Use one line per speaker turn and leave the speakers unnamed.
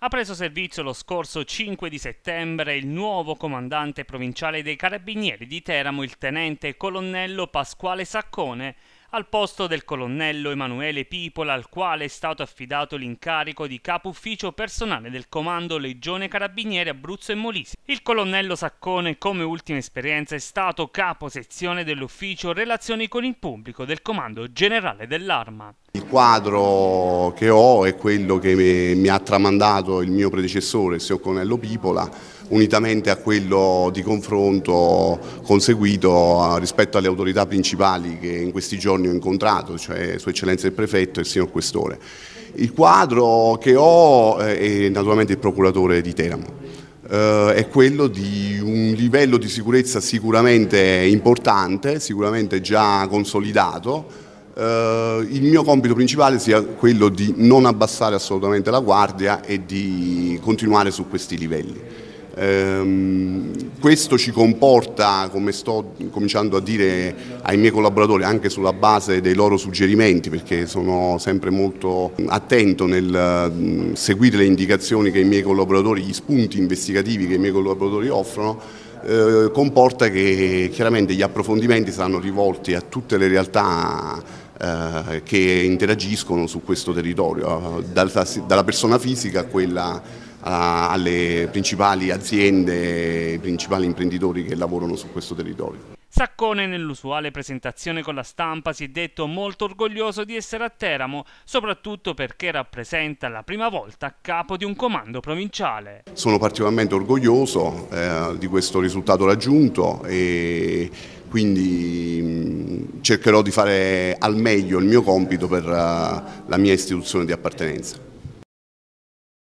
Ha preso servizio lo scorso 5 di settembre il nuovo comandante provinciale dei Carabinieri di Teramo, il tenente colonnello Pasquale Saccone, al posto del colonnello Emanuele Pipola al quale è stato affidato l'incarico di capo ufficio personale del comando Legione Carabinieri Abruzzo e Molise. Il colonnello Saccone come ultima esperienza è stato capo sezione dell'ufficio relazioni con il pubblico del comando generale dell'arma.
Il quadro che ho è quello che mi ha tramandato il mio predecessore, il signor Colonnello Pipola, unitamente a quello di confronto conseguito ah, rispetto alle autorità principali che in questi giorni ho incontrato, cioè Sua Eccellenza il Prefetto e il Signor Questore. Il quadro che ho eh, è naturalmente il procuratore di Teramo. Uh, è quello di un livello di sicurezza sicuramente importante, sicuramente già consolidato. Uh, il mio compito principale sia quello di non abbassare assolutamente la guardia e di continuare su questi livelli. Ehm, questo ci comporta, come sto cominciando a dire ai miei collaboratori, anche sulla base dei loro suggerimenti, perché sono sempre molto attento nel mm, seguire le indicazioni che i miei collaboratori, gli spunti investigativi che i miei collaboratori offrono, eh, comporta che chiaramente gli approfondimenti saranno rivolti a tutte le realtà eh, che interagiscono su questo territorio, dalla persona fisica a quella alle principali aziende, ai principali imprenditori che lavorano su questo territorio.
Saccone nell'usuale presentazione con la stampa si è detto molto orgoglioso di essere a Teramo, soprattutto perché rappresenta la prima volta capo di un comando provinciale.
Sono particolarmente orgoglioso eh, di questo risultato raggiunto e quindi mh, cercherò di
fare al meglio il mio compito per uh, la mia istituzione di appartenenza.